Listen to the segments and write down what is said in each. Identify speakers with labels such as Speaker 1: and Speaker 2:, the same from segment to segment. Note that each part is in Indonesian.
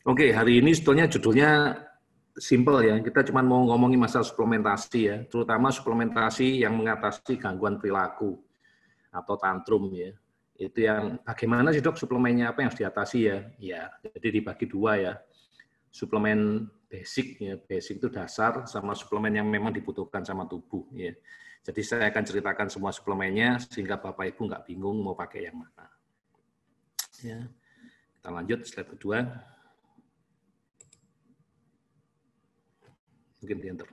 Speaker 1: Oke, okay, hari ini sebetulnya judulnya simple ya. Kita cuma mau ngomongin masalah suplementasi ya, terutama suplementasi yang mengatasi gangguan perilaku atau tantrum ya. Itu yang bagaimana sih dok suplemennya apa yang harus diatasi ya? Ya, jadi dibagi dua ya. Suplemen basic ya, basic itu dasar sama suplemen yang memang dibutuhkan sama tubuh ya. Jadi saya akan ceritakan semua suplemennya sehingga bapak ibu nggak bingung mau pakai yang mana. Ya, kita lanjut slide kedua. mungkin di enter.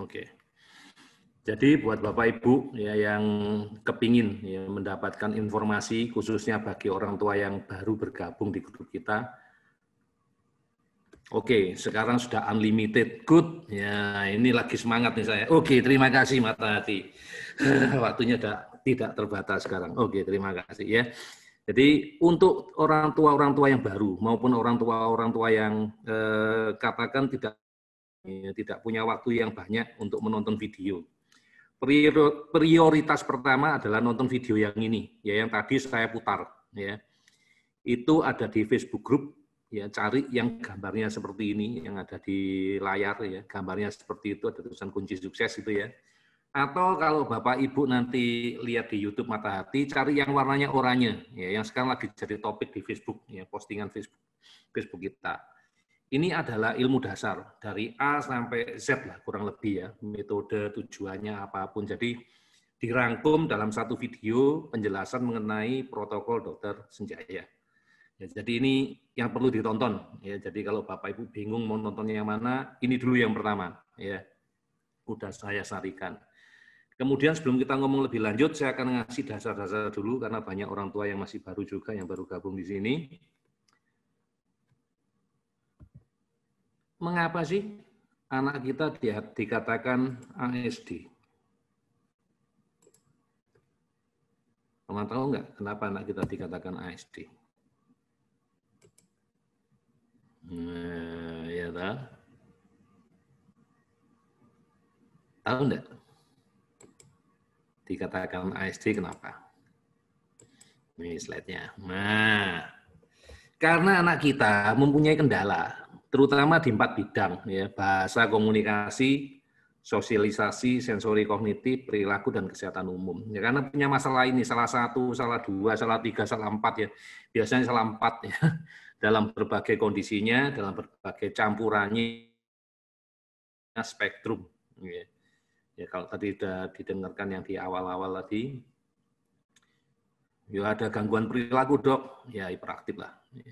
Speaker 1: Oke. Jadi buat Bapak Ibu ya yang kepingin ya, mendapatkan informasi khususnya bagi orang tua yang baru bergabung di grup kita, Oke, sekarang sudah unlimited. Good. Ya, ini lagi semangat nih saya. Oke, terima kasih mata hati. Waktunya sudah tidak terbatas sekarang. Oke, terima kasih ya. Jadi untuk orang tua-orang tua yang baru maupun orang tua-orang tua yang eh, katakan tidak ya, tidak punya waktu yang banyak untuk menonton video. Prioritas pertama adalah nonton video yang ini, ya yang tadi saya putar, ya. Itu ada di Facebook group, ya cari yang gambarnya seperti ini, yang ada di layar, ya gambarnya seperti itu, ada tulisan kunci sukses itu ya. Atau kalau Bapak Ibu nanti lihat di YouTube Mata Hati, cari yang warnanya oranye, ya yang sekarang lagi jadi topik di Facebook, ya postingan Facebook, Facebook kita ini adalah ilmu dasar dari A sampai Z lah kurang lebih ya, metode tujuannya apapun. Jadi dirangkum dalam satu video penjelasan mengenai protokol dokter Senjaya. Ya, jadi ini yang perlu ditonton. Ya, jadi kalau Bapak Ibu bingung mau nontonnya yang mana, ini dulu yang pertama. Ya, udah saya sarikan. Kemudian sebelum kita ngomong lebih lanjut, saya akan ngasih dasar-dasar dulu karena banyak orang tua yang masih baru juga yang baru gabung di sini. mengapa sih anak kita di, dikatakan ASD? Kamu tahu nggak kenapa anak kita dikatakan ASD? Nah, ya tak Tahu enggak? Dikatakan ASD kenapa? Ini slide-nya. Nah, karena anak kita mempunyai kendala terutama di empat bidang ya bahasa komunikasi sosialisasi sensori kognitif perilaku dan kesehatan umum ya karena punya masalah ini salah satu salah dua salah tiga salah empat ya biasanya salah empat ya dalam berbagai kondisinya dalam berbagai campurannya spektrum ya, ya kalau tadi sudah didengarkan yang di awal-awal tadi ya ada gangguan perilaku dok ya hiperaktif lah ya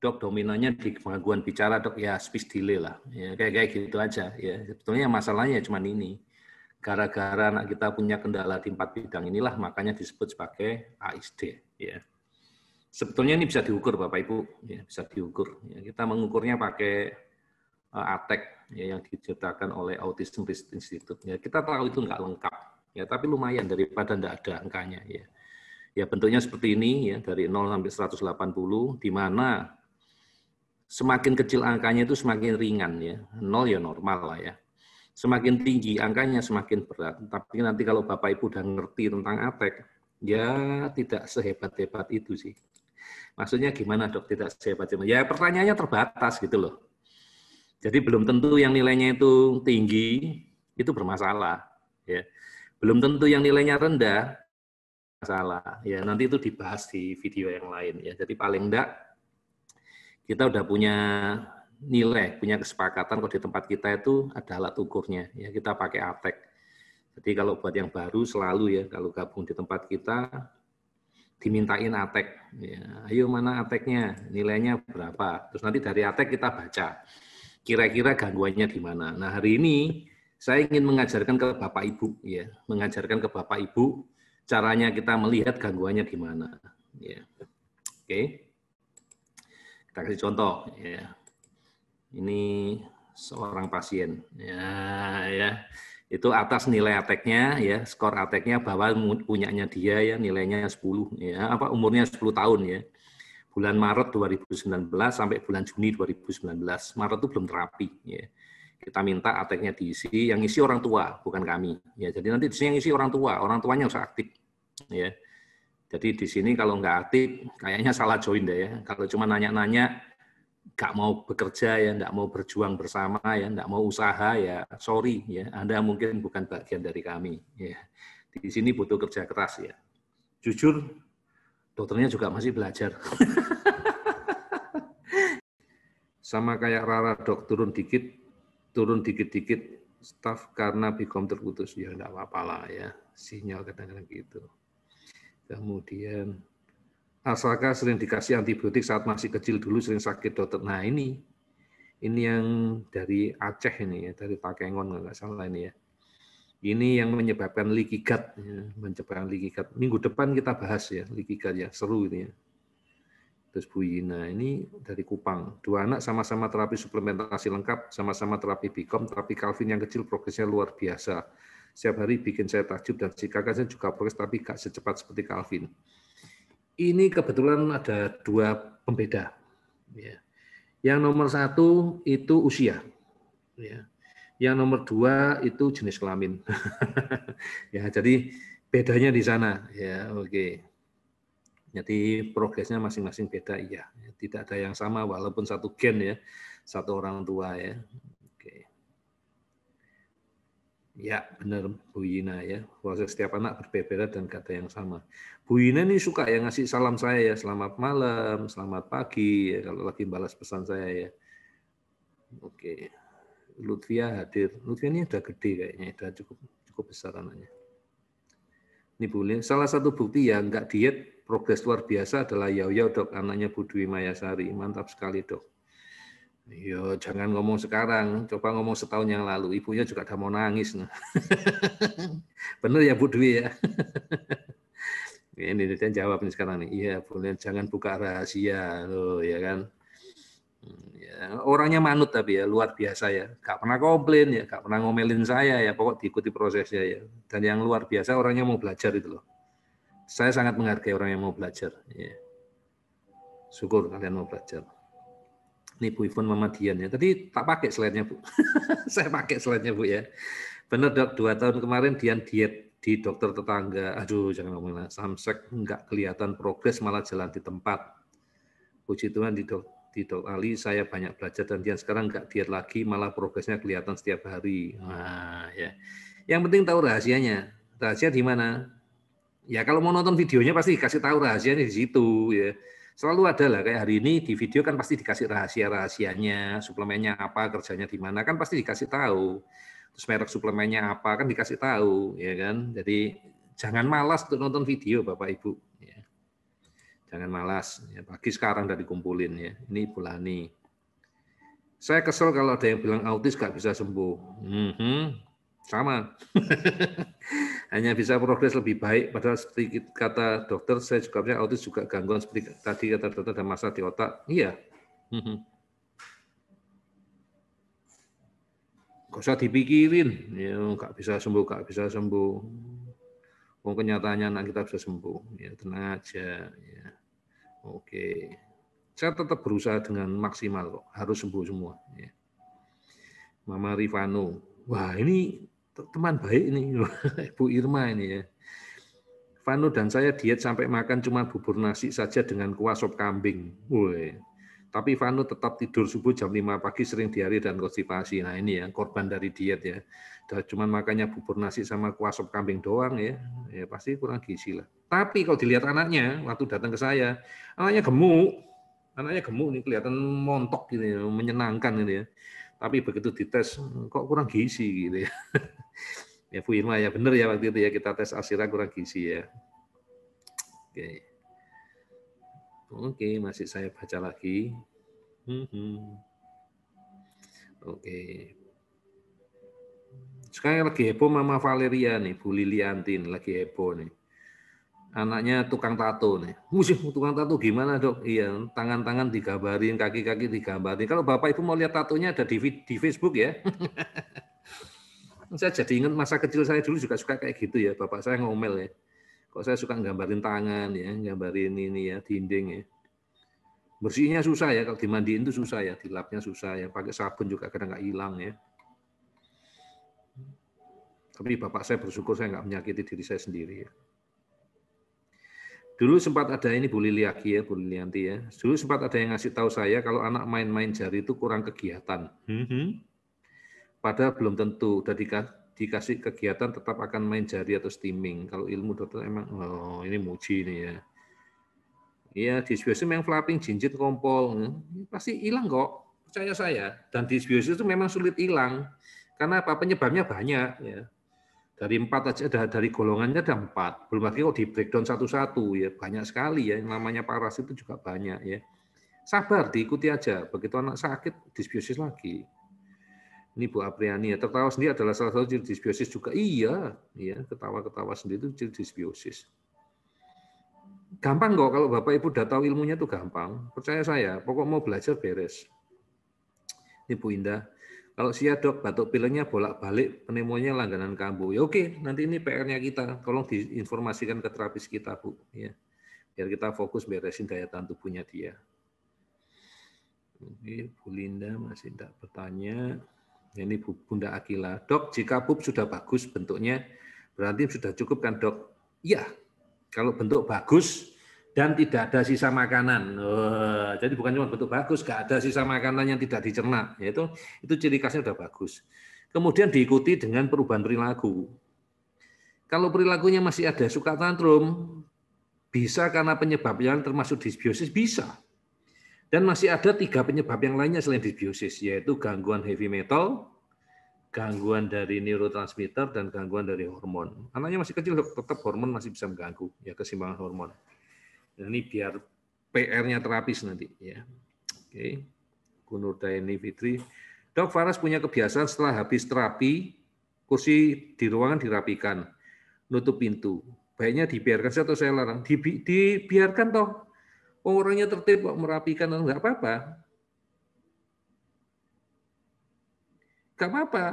Speaker 1: dok dominonya di gangguan bicara dok ya speech delay lah ya kayak kayak gitu aja ya sebetulnya masalahnya ya cuma ini gara-gara anak kita punya kendala di empat bidang inilah makanya disebut sebagai ASD ya sebetulnya ini bisa diukur bapak ibu ya bisa diukur ya, kita mengukurnya pakai uh, eh, ATEC ya, yang diciptakan oleh Autism Research Institute ya kita tahu itu nggak lengkap ya tapi lumayan daripada nggak ada angkanya ya ya bentuknya seperti ini ya dari 0 sampai 180 di mana semakin kecil angkanya itu semakin ringan ya. Nol ya normal lah ya. Semakin tinggi angkanya semakin berat. Tapi nanti kalau Bapak Ibu udah ngerti tentang ATEK, ya tidak sehebat-hebat itu sih. Maksudnya gimana dok tidak sehebat-hebat? Ya pertanyaannya terbatas gitu loh. Jadi belum tentu yang nilainya itu tinggi itu bermasalah. Ya. Belum tentu yang nilainya rendah masalah. Ya nanti itu dibahas di video yang lain. Ya. Jadi paling enggak kita udah punya nilai, punya kesepakatan kalau di tempat kita itu ada alat ukurnya. Ya, kita pakai ATEK. Jadi kalau buat yang baru selalu ya, kalau gabung di tempat kita, dimintain ATEK. Ya, ayo mana ATEKnya, nilainya berapa. Terus nanti dari ATEK kita baca. Kira-kira gangguannya di mana. Nah hari ini saya ingin mengajarkan ke Bapak Ibu, ya, mengajarkan ke Bapak Ibu caranya kita melihat gangguannya di mana. Ya. Oke. Okay. Kita kasih contoh. Ya. Ini seorang pasien. Ya, ya. Itu atas nilai ateknya, ya, skor ateknya bawah punyanya dia ya, nilainya 10. Ya, apa umurnya 10 tahun ya. Bulan Maret 2019 sampai bulan Juni 2019. Maret itu belum terapi. Ya kita minta ateknya diisi yang isi orang tua bukan kami ya jadi nanti di yang isi orang tua orang tuanya harus aktif ya jadi di sini kalau nggak aktif, kayaknya salah join deh ya. Kalau cuma nanya-nanya, nggak mau bekerja ya, nggak mau berjuang bersama ya, nggak mau usaha ya, sorry ya, Anda mungkin bukan bagian dari kami. Ya. Di sini butuh kerja keras ya. Jujur, dokternya juga masih belajar. Sama kayak Rara dok, turun dikit, turun dikit-dikit staff karena Bicom terputus. Ya nggak apa-apa lah ya, sinyal kadang-kadang gitu. Kemudian asalkah sering dikasih antibiotik saat masih kecil dulu sering sakit dokter. Nah ini ini yang dari Aceh ini ya, dari Takengon nggak salah ini ya. Ini yang menyebabkan likigat, ya, menyebabkan likigat. Minggu depan kita bahas ya likigat ya, seru ini ya. Terus Bu Yina ini dari Kupang. Dua anak sama-sama terapi suplementasi lengkap, sama-sama terapi Bicom, terapi Calvin yang kecil progresnya luar biasa setiap hari bikin saya takjub dan si kakak saya juga progres tapi gak secepat seperti Calvin. Ini kebetulan ada dua pembeda. Ya. Yang nomor satu itu usia. Ya. Yang nomor dua itu jenis kelamin. ya, jadi bedanya di sana. Ya, oke. Okay. Jadi progresnya masing-masing beda, iya. Tidak ada yang sama, walaupun satu gen ya, satu orang tua ya. Ya, benar Bu Yina ya. proses setiap anak berbeda dan kata yang sama. Bu Yina ini suka ya ngasih salam saya ya. Selamat malam, selamat pagi. Ya, kalau lagi balas pesan saya ya. Oke. Lutfia hadir. Lutfia ini udah gede kayaknya. Udah cukup cukup besar anaknya. Ini Bu Lina. Salah satu bukti ya enggak diet, progres luar biasa adalah Yau Yau dok. Anaknya Bu Dwi Mayasari. Mantap sekali dok. Yo, iya, jangan ngomong sekarang, coba ngomong setahun yang lalu. Ibunya juga udah mau nangis. Benar ya Bu Dwi ya? Ini dia jawab nih sekarang nih. Iya, boleh jangan buka rahasia loh, ya kan? Hmm, ya, orangnya manut tapi ya luar biasa ya. Gak pernah komplain ya, gak pernah ngomelin saya ya. Pokok diikuti prosesnya ya. Dan yang luar biasa orangnya mau belajar itu loh. Saya sangat menghargai orang yang mau belajar. Ya. Syukur kalian mau belajar. Ini Bu Ifon Mamadian ya. Tadi tak pakai slide-nya Bu. Saya pakai slide-nya Bu ya. Benar dok, dua tahun kemarin Dian diet di dokter tetangga. Aduh, jangan ngomong lah. Samsek nggak kelihatan progres, malah jalan di tempat. Puji Tuhan di dok, di dok Ali saya banyak belajar dan Dian sekarang nggak diet lagi, malah progresnya kelihatan setiap hari. Nah, ya. Yang penting tahu rahasianya. Rahasia di mana? Ya kalau mau nonton videonya pasti kasih tahu rahasianya di situ ya selalu ada lah kayak hari ini di video kan pasti dikasih rahasia-rahasianya, suplemennya apa, kerjanya di mana kan pasti dikasih tahu. Terus merek suplemennya apa kan dikasih tahu, ya kan? Jadi jangan malas untuk nonton video Bapak Ibu ya. Jangan malas, ya, pagi sekarang dari kumpulin ya. Ini Bulani. Saya kesel kalau ada yang bilang autis gak bisa sembuh. Mm -hmm. Sama. hanya bisa progres lebih baik. Padahal seperti kata dokter, saya juga punya autis juga gangguan seperti tadi kata dokter ada masalah di otak. Iya. kok saya dipikirin, ya nggak bisa sembuh, nggak bisa sembuh. Wong kenyataannya anak kita bisa sembuh, ya tenang aja. Ya. Oke, saya tetap berusaha dengan maksimal kok, harus sembuh semua. Ya. Mama Rifano, wah ini teman baik ini Bu Irma ini ya. Vanu dan saya diet sampai makan cuma bubur nasi saja dengan kuah sop kambing. Woi. Tapi Vanu tetap tidur subuh jam 5 pagi sering diari dan konstipasi. Nah ini ya korban dari diet ya. Dan cuma makannya bubur nasi sama kuah sop kambing doang ya. Ya pasti kurang gizi lah. Tapi kalau dilihat anaknya waktu datang ke saya, anaknya gemuk. Anaknya gemuk nih kelihatan montok gitu ya, menyenangkan ini gitu ya. Tapi begitu dites hmm, kok kurang gizi gitu ya. ya Bu Irma ya benar ya waktu itu ya kita tes asira kurang gizi ya. Oke. Oke, masih saya baca lagi. Hmm, hmm. Oke. Sekarang lagi heboh Mama Valeria nih, Bu Liliantin lagi heboh nih anaknya tukang tato nih. musim tukang tato gimana dok? Iya, tangan-tangan digambarin, kaki-kaki digambarin. Kalau bapak ibu mau lihat tatonya ada di, di Facebook ya. saya jadi ingat masa kecil saya dulu juga suka kayak gitu ya. Bapak saya ngomel ya. Kok saya suka nggambarin tangan ya, gambarin ini ya, dinding ya. Bersihnya susah ya, kalau dimandiin itu susah ya, dilapnya susah ya, pakai sabun juga kadang nggak hilang ya. Tapi bapak saya bersyukur saya nggak menyakiti diri saya sendiri ya. Dulu sempat ada ini Bu Liliaki ya, Bu Lilianti ya. Dulu sempat ada yang ngasih tahu saya kalau anak main-main jari itu kurang kegiatan. Hmm. hmm. Padahal belum tentu. Udah dikasih kegiatan tetap akan main jari atau steaming. Kalau ilmu dokter emang oh ini muji ini ya. Ya, disbiosis memang flapping, jinjit, kompol. Pasti hilang kok, percaya saya. Dan disbiosis itu memang sulit hilang. Karena apa? Penyebabnya banyak. Ya dari empat aja dari golongannya ada empat. Belum lagi kok di breakdown satu-satu ya banyak sekali ya. Yang namanya paras itu juga banyak ya. Sabar, diikuti aja. Begitu anak sakit, disbiosis lagi. Ini Bu Apriani ya, tertawa sendiri adalah salah satu ciri disbiosis juga. Iya, ya, ketawa-ketawa sendiri itu ciri disbiosis gampang kok kalau Bapak Ibu udah tahu ilmunya itu gampang. Percaya saya, pokok mau belajar beres. Ini Bu Indah, kalau siap dok, batuk pilenya bolak-balik, pneumonia langganan kambuh. Ya oke, nanti ini PR-nya kita. Tolong diinformasikan ke terapis kita, Bu. Ya. Biar kita fokus beresin daya tahan tubuhnya dia. Ini Bu Linda masih tidak bertanya. Ini Bu Bunda Akila. Dok, jika pup sudah bagus bentuknya, berarti sudah cukup kan dok? Iya. Kalau bentuk bagus, dan tidak ada sisa makanan. Oh, jadi bukan cuma bentuk bagus, gak ada sisa makanan yang tidak dicerna. Yaitu itu ciri khasnya sudah bagus. Kemudian diikuti dengan perubahan perilaku. Kalau perilakunya masih ada suka tantrum, bisa karena penyebab yang termasuk disbiosis bisa. Dan masih ada tiga penyebab yang lainnya selain disbiosis, yaitu gangguan heavy metal, gangguan dari neurotransmitter dan gangguan dari hormon. Anaknya masih kecil tetap hormon masih bisa mengganggu ya kesimbangan hormon. Dan ini biar PR-nya terapis nanti. Ya. Oke. Gunur Daini Fitri. Dok Faras punya kebiasaan setelah habis terapi, kursi di ruangan dirapikan, nutup pintu. Baiknya dibiarkan saya atau saya larang. Dibi dibiarkan toh. Oh, orangnya tertib kok merapikan, nggak apa-apa. Enggak apa-apa.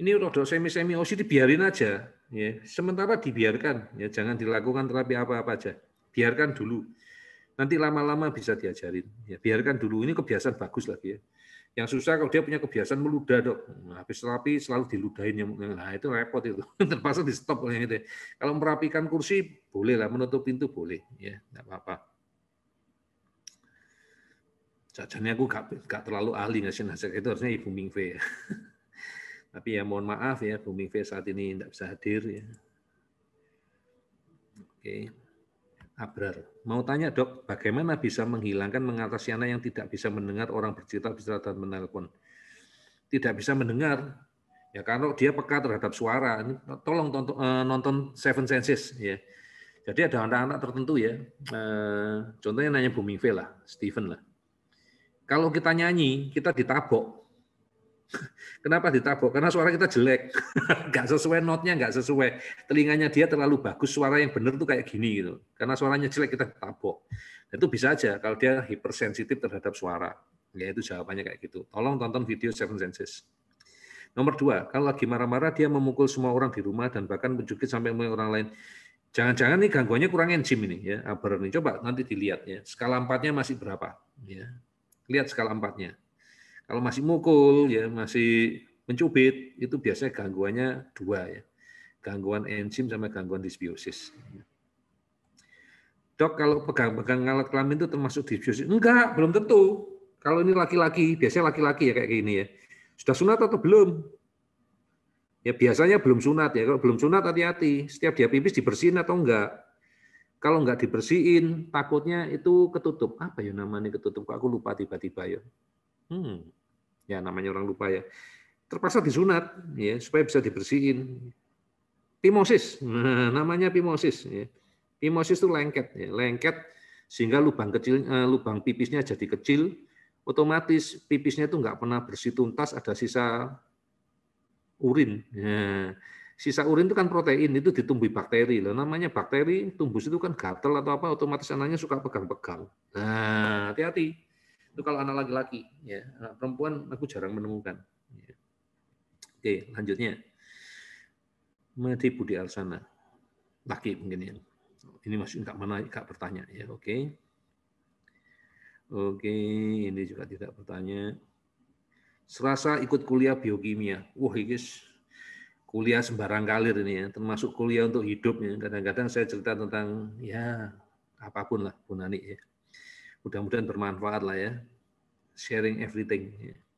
Speaker 1: Ini rodok semi-semi OC dibiarin aja. Ya. Sementara dibiarkan, ya jangan dilakukan terapi apa-apa aja biarkan dulu. Nanti lama-lama bisa diajarin. Ya, biarkan dulu. Ini kebiasaan bagus lagi ya. Yang susah kalau dia punya kebiasaan meludah dok. Nah, habis terapi selalu diludahin yang nah itu repot itu. Terpaksa di stop yang itu. Kalau merapikan kursi boleh lah, menutup pintu boleh ya, enggak apa-apa. Jajannya aku gak, gak terlalu ahli ngasih nasihat itu harusnya Ibu Mingfei ya. Tapi ya mohon maaf ya ibu Mingfei saat ini tidak bisa hadir ya. Oke. Okay. Abrar. Mau tanya dok, bagaimana bisa menghilangkan mengatasi anak yang tidak bisa mendengar orang bercerita, bicara, dan menelpon? Tidak bisa mendengar, ya kalau dia peka terhadap suara, tolong tonton, eh, nonton Seven Senses ya. Jadi ada anak-anak tertentu ya, eh, contohnya nanya Bumi V lah, Steven lah. Kalau kita nyanyi, kita ditabok, Kenapa ditabok? Karena suara kita jelek, nggak sesuai notnya, nggak sesuai. Telinganya dia terlalu bagus, suara yang benar tuh kayak gini gitu. Karena suaranya jelek kita tabok. Itu bisa aja kalau dia hipersensitif terhadap suara. Ya itu jawabannya kayak gitu. Tolong tonton video Seven Senses. Nomor dua, kalau lagi marah-marah dia memukul semua orang di rumah dan bahkan mencubit sampai mulai orang lain. Jangan-jangan nih gangguannya kurang enzim ini ya, Abar ini. Coba nanti dilihat ya, skala empatnya masih berapa ya. Lihat skala empatnya. Kalau masih mukul, ya masih mencubit, itu biasanya gangguannya dua ya. Gangguan enzim sama gangguan disbiosis. Dok, kalau pegang-pegang alat kelamin itu termasuk disbiosis? Enggak, belum tentu. Kalau ini laki-laki, biasanya laki-laki ya kayak gini ya. Sudah sunat atau belum? Ya biasanya belum sunat ya. Kalau belum sunat hati-hati. Setiap dia pipis dibersihin atau enggak? Kalau enggak dibersihin, takutnya itu ketutup. Apa ya namanya ketutup? Kok aku lupa tiba-tiba ya. Hmm ya namanya orang lupa ya terpaksa disunat ya supaya bisa dibersihin pimosis nah, namanya pimosis ya. pimosis itu lengket ya. lengket sehingga lubang kecil eh, lubang pipisnya jadi kecil otomatis pipisnya itu nggak pernah bersih tuntas ada sisa urin ya. sisa urin itu kan protein itu ditumbuhi bakteri loh namanya bakteri tumbuh itu kan gatel atau apa otomatis anaknya suka pegang-pegang nah hati-hati itu kalau anak laki-laki, ya. Anak perempuan aku jarang menemukan. Ya. Oke, lanjutnya. mati budi alsana Laki mungkin ya. Ini masih enggak mana enggak bertanya ya, oke. Oke, ini juga tidak bertanya. Serasa ikut kuliah biokimia. Wah, ini kuliah sembarang kalir ini ya, termasuk kuliah untuk hidupnya Kadang-kadang saya cerita tentang ya apapun lah Bu Nani ya mudah-mudahan bermanfaat lah ya sharing everything ya.